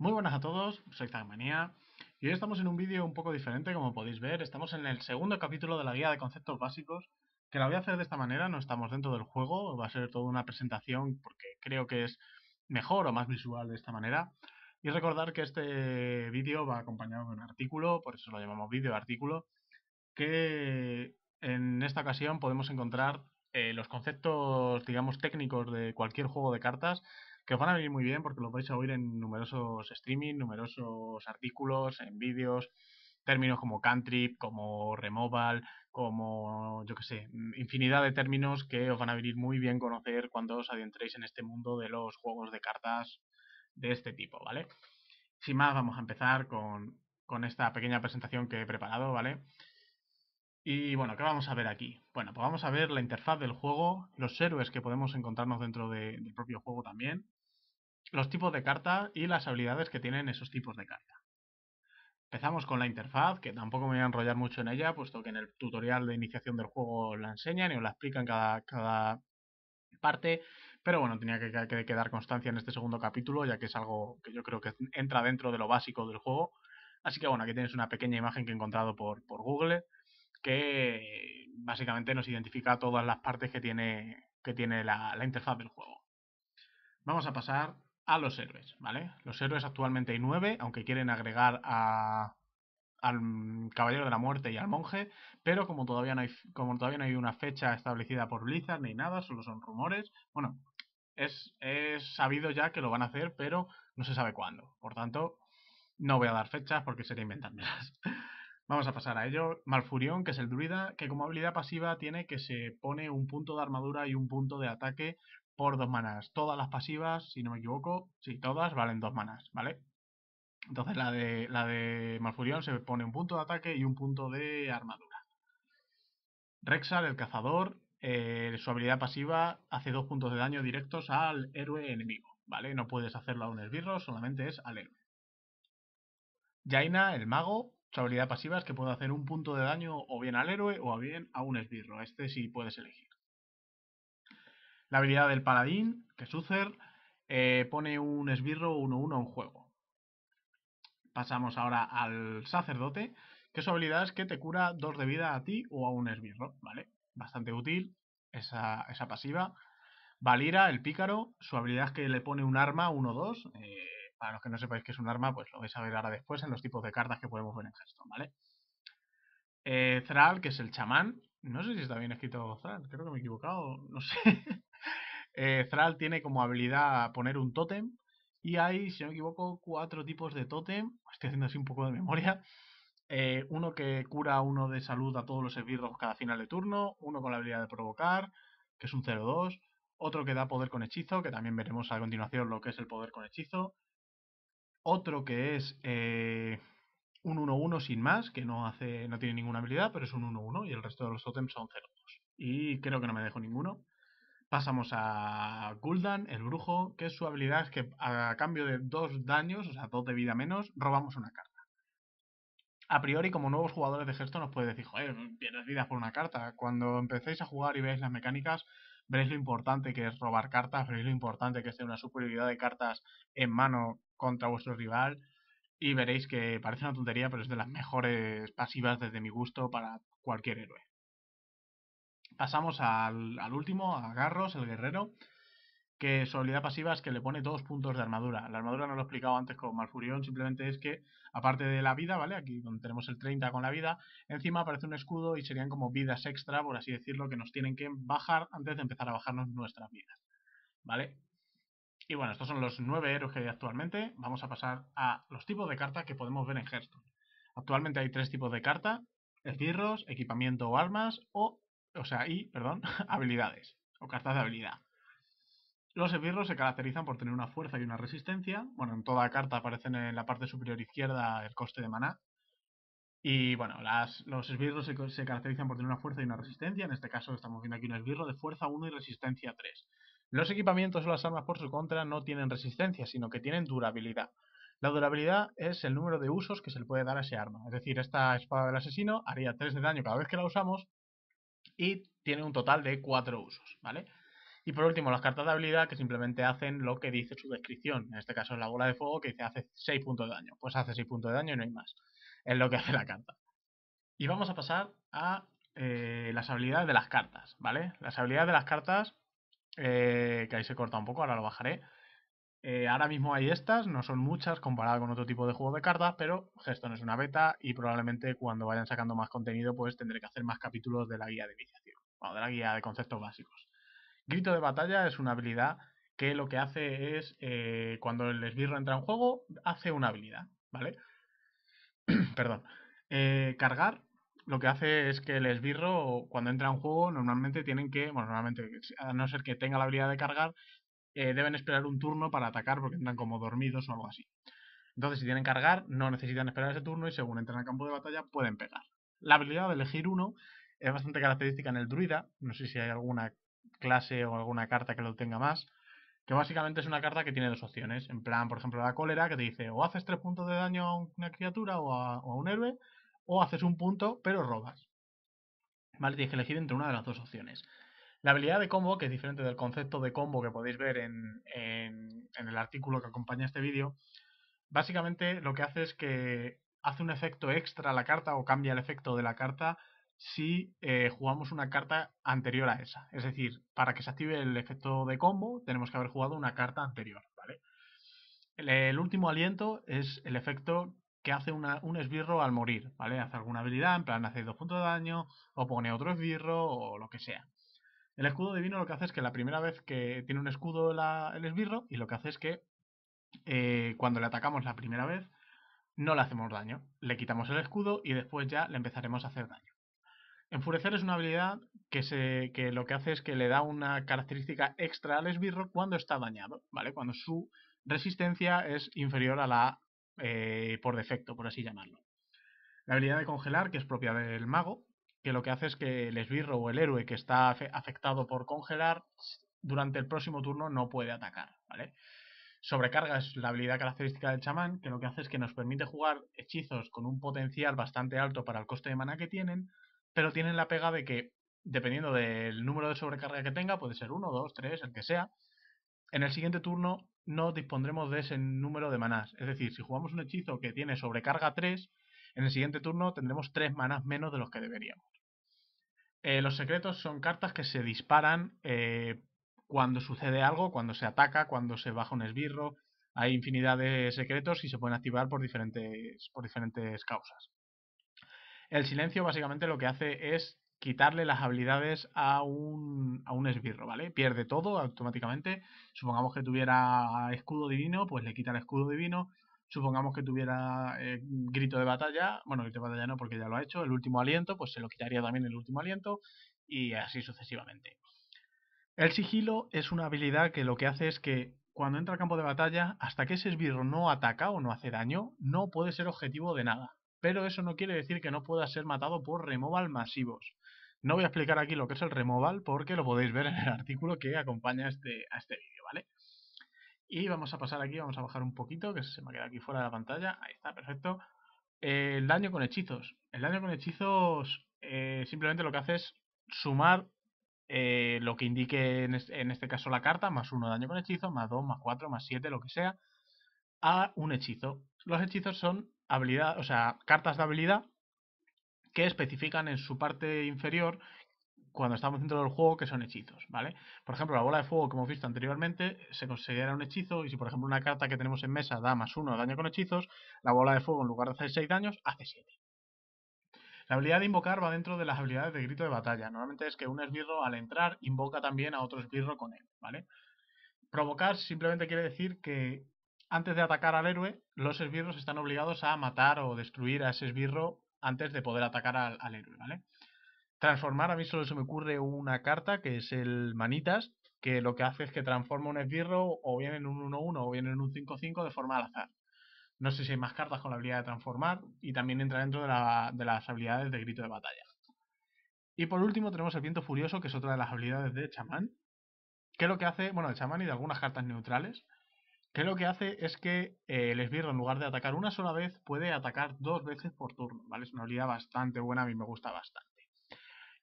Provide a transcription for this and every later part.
Muy buenas a todos, soy Zagmanía y hoy estamos en un vídeo un poco diferente como podéis ver, estamos en el segundo capítulo de la guía de conceptos básicos que la voy a hacer de esta manera, no estamos dentro del juego, va a ser toda una presentación porque creo que es mejor o más visual de esta manera y recordar que este vídeo va acompañado de un artículo, por eso lo llamamos vídeo artículo, que en esta ocasión podemos encontrar eh, los conceptos digamos técnicos de cualquier juego de cartas que os van a venir muy bien porque lo vais a oír en numerosos streaming, numerosos artículos, en vídeos, términos como cantrip, como removal, como yo que sé, infinidad de términos que os van a venir muy bien conocer cuando os adentréis en este mundo de los juegos de cartas de este tipo, ¿vale? Sin más, vamos a empezar con, esta pequeña presentación que he preparado, ¿vale? Y bueno, ¿qué vamos a ver aquí? Bueno, pues vamos a ver la interfaz del juego, los héroes que podemos encontrarnos dentro del propio juego también, los tipos de carta y las habilidades que tienen esos tipos de carta. Empezamos con la interfaz, que tampoco me voy a enrollar mucho en ella, puesto que en el tutorial de iniciación del juego la enseñan y os la explican cada, cada parte, pero bueno, tenía que, dar constancia en este segundo capítulo, ya que es algo que yo creo que entra dentro de lo básico del juego. Así que bueno, aquí tenéis una pequeña imagen que he encontrado por, Google, que básicamente nos identifica todas las partes que tiene, que tiene la, la interfaz del juego. Vamos a pasar a los héroes, ¿vale? Los héroes actualmente hay nueve, aunque quieren agregar a, al Caballero de la Muerte y al Monje, pero como todavía no hay, como todavía no hay una fecha establecida por Blizzard ni nada, solo son rumores, bueno, es, es sabido ya que lo van a hacer, pero no se sabe cuándo. Por tanto, no voy a dar fechas porque sería inventármelas. Vamos a pasar a ello. Malfurión, que es el druida, que como habilidad pasiva tiene que se pone un punto de armadura y un punto de ataque por dos manas. Todas las pasivas, si no me equivoco, sí, todas valen dos manas, ¿vale? Entonces la de, la de Malfurión se pone un punto de ataque y un punto de armadura. Rexal, el cazador, eh, su habilidad pasiva hace dos puntos de daño directos al héroe enemigo, ¿vale? No puedes hacerlo a un esbirro, solamente es al héroe. Jaina, el mago, su habilidad pasiva es que puede hacer un punto de daño o bien al héroe o bien a un esbirro. Este sí puedes elegir. La habilidad del paladín, que Sucer eh, pone un esbirro 1-1 en juego. Pasamos ahora al sacerdote, que su habilidad es que te cura 2 de vida a ti o a un esbirro, ¿vale? Bastante útil esa, pasiva. Valira, el pícaro, su habilidad es que le pone un arma 1-2. Para los que no sepáis que es un arma, pues lo vais a ver ahora después en los tipos de cartas que podemos ver en Hearthstone, ¿vale? Zral, eh, que es el chamán. No sé si está bien escrito Zral, creo que me he equivocado, no sé. Zral eh, tiene como habilidad poner un tótem. Y hay, si no me equivoco, cuatro tipos de tótem. Estoy haciendo así un poco de memoria. Eh, uno que cura uno de salud a todos los esbirros cada final de turno. Uno con la habilidad de provocar, que es un 0-2. Otro que da poder con hechizo, que también veremos a continuación lo que es el poder con hechizo. Otro que es eh, un 1-1 sin más, que no, hace, no tiene ninguna habilidad, pero es un 1-1 y el resto de los totems son 0-2. Y creo que no me dejo ninguno. Pasamos a Gul'dan, el brujo, que su habilidad es que a cambio de dos daños, o sea, dos de vida menos, robamos una carta. A priori, como nuevos jugadores de gesto, nos puede decir, joder, pierdes vida por una carta. Cuando empecéis a jugar y veáis las mecánicas, veréis lo importante que es robar cartas, veréis lo importante que es tener una superioridad de cartas en mano contra vuestro rival y veréis que parece una tontería, pero es de las mejores pasivas desde mi gusto para cualquier héroe. Pasamos al, último, a Garros, el guerrero, que su habilidad pasiva es que le pone dos puntos de armadura. La armadura no lo he explicado antes con Malfurión, simplemente es que, aparte de la vida, ¿vale? Aquí donde tenemos el 30 con la vida, encima aparece un escudo y serían como vidas extra, por así decirlo, que nos tienen que bajar antes de empezar a bajarnos nuestras vidas, ¿vale? Y bueno, estos son los nueve héroes que hay actualmente. Vamos a pasar a los tipos de cartas que podemos ver en Hearthstone. Actualmente hay tres tipos de carta: esbirros, equipamiento o armas, o, o sea, y, perdón, habilidades, o cartas de habilidad. Los esbirros se caracterizan por tener una fuerza y una resistencia. Bueno, en toda carta aparecen en la parte superior izquierda el coste de maná. Y bueno, los esbirros se, se, caracterizan por tener una fuerza y una resistencia. En este caso estamos viendo aquí un esbirro de fuerza 1 y resistencia 3. Los equipamientos o las armas, por su contra, no tienen resistencia, sino que tienen durabilidad. La durabilidad es el número de usos que se le puede dar a ese arma. Es decir, esta espada del asesino haría 3 de daño cada vez que la usamos y tiene un total de 4 usos, ¿vale? Y por último, las cartas de habilidad que simplemente hacen lo que dice su descripción. En este caso es la bola de fuego que dice hace 6 puntos de daño. Pues hace 6 puntos de daño y no hay más. Es lo que hace la carta. Y vamos a pasar a eh, las habilidades de las cartas, ¿vale? Las habilidades de las cartas eh, que ahí se corta un poco, ahora lo bajaré. Eh, ahora mismo hay estas, no son muchas comparadas con otro tipo de juego de cartas, pero Geston es una beta y probablemente cuando vayan sacando más contenido pues tendré que hacer más capítulos de la guía de iniciación, o de la guía de conceptos básicos. Grito de batalla es una habilidad que lo que hace es, eh, cuando el esbirro entra en juego, hace una habilidad, ¿vale? Perdón. cargar lo que hace es que el esbirro, cuando entra en juego, normalmente tienen que, bueno, normalmente, a no ser que tenga la habilidad de cargar, eh, deben esperar un turno para atacar porque entran como dormidos o algo así. Entonces, si tienen cargar, no necesitan esperar ese turno y según entran al campo de batalla pueden pegar. La habilidad de elegir uno es bastante característica en el druida, no sé si hay alguna clase o alguna carta que lo tenga más, que básicamente es una carta que tiene dos opciones. En plan, por ejemplo, la cólera, que te dice o haces tres puntos de daño a una criatura o a un héroe, o haces un punto pero robas. ¿Vale? Tienes que elegir entre una de las dos opciones. La habilidad de combo, que es diferente del concepto de combo que podéis ver en, el artículo que acompaña este vídeo, básicamente lo que hace es que hace un efecto extra a la carta o cambia el efecto de la carta si eh, jugamos una carta anterior a esa. Es decir, para que se active el efecto de combo tenemos que haber jugado una carta anterior. ¿vale? el último aliento es el efecto que hace un esbirro al morir, ¿vale? Hace alguna habilidad, en plan hace dos puntos de daño, o pone otro esbirro, o lo que sea. El escudo divino lo que hace es que la primera vez que tiene un escudo el esbirro, y lo que hace es que eh, cuando le atacamos la primera vez, no le hacemos daño. Le quitamos el escudo y después ya le empezaremos a hacer daño. Enfurecer es una habilidad que, se, que lo que hace es que le da una característica extra al esbirro cuando está dañado, ¿vale? Cuando su resistencia es inferior a la eh, por defecto, por así llamarlo. La habilidad de congelar, que es propia del mago, que lo que hace es que el esbirro o el héroe que está afectado por congelar durante el próximo turno no puede atacar, ¿vale? Sobrecarga es la habilidad característica del chamán, que lo que hace es que nos permite jugar hechizos con un potencial bastante alto para el coste de mana que tienen, pero tienen la pega de que, dependiendo del número de sobrecarga que tenga, puede ser uno, dos, tres, el que sea, en el siguiente turno no dispondremos de ese número de manás. Es decir, si jugamos un hechizo que tiene sobrecarga 3, en el siguiente turno tendremos 3 manás menos de los que deberíamos. Eh, los secretos son cartas que se disparan eh, cuando sucede algo, cuando se ataca, cuando se baja un esbirro. Hay infinidad de secretos y se pueden activar por diferentes, por diferentes causas. El silencio básicamente lo que hace es quitarle las habilidades a un, esbirro, ¿vale? Pierde todo automáticamente. Supongamos que tuviera escudo divino, pues le quita el escudo divino. Supongamos que tuviera eh, grito de batalla, bueno, grito de batalla no porque ya lo ha hecho, el último aliento, pues se lo quitaría también el último aliento y así sucesivamente. El sigilo es una habilidad que lo que hace es que cuando entra al campo de batalla, hasta que ese esbirro no ataca o no hace daño, no puede ser objetivo de nada. Pero eso no quiere decir que no pueda ser matado por removal masivos. No voy a explicar aquí lo que es el removal porque lo podéis ver en el artículo que acompaña a este, este vídeo, ¿vale? Y vamos a pasar aquí, vamos a bajar un poquito, que se me queda aquí fuera de la pantalla. Ahí está, perfecto. el daño con hechizos. El daño con hechizos eh, simplemente lo que hace es sumar eh, lo que indique en, este caso la carta, más uno daño con hechizo, más dos, más cuatro, más siete, lo que sea, a un hechizo. Los hechizos son habilidad, o sea, cartas de habilidad que especifican en su parte inferior cuando estamos dentro del juego que son hechizos, ¿vale? Por ejemplo, la bola de fuego como hemos visto anteriormente se considera un hechizo y si por ejemplo una carta que tenemos en mesa da más uno daño con hechizos, la bola de fuego en lugar de hacer 6 daños hace 7. La habilidad de invocar va dentro de las habilidades de grito de batalla. Normalmente es que un esbirro al entrar invoca también a otro esbirro con él, ¿vale? Provocar simplemente quiere decir que antes de atacar al héroe, los esbirros están obligados a matar o destruir a ese esbirro antes de poder atacar al, héroe, ¿vale? Transformar, a mí solo se me ocurre una carta que es el Manitas, que lo que hace es que transforma un esbirro o bien en un 1-1 o bien en un 5-5 de forma al azar. No sé si hay más cartas con la habilidad de transformar y también entra dentro de, las habilidades de grito de batalla. Y por último tenemos el viento furioso, que es otra de las habilidades de chamán, que lo que hace, bueno, de chamán y de algunas cartas neutrales, que lo que hace es que eh, el esbirro, en lugar de atacar una sola vez, puede atacar dos veces por turno, ¿vale? Es una habilidad bastante buena, a mí me gusta bastante.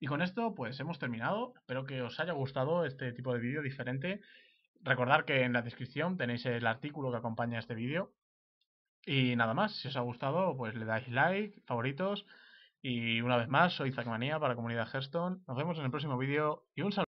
Y con esto, pues hemos terminado. Espero que os haya gustado este tipo de vídeo diferente. Recordad que en la descripción tenéis el artículo que acompaña este vídeo. Y nada más, si os ha gustado, pues le dais like, favoritos. Y una vez más, soy Zacmanía para Comunidad Hearthstone. Nos vemos en el próximo vídeo y un saludo.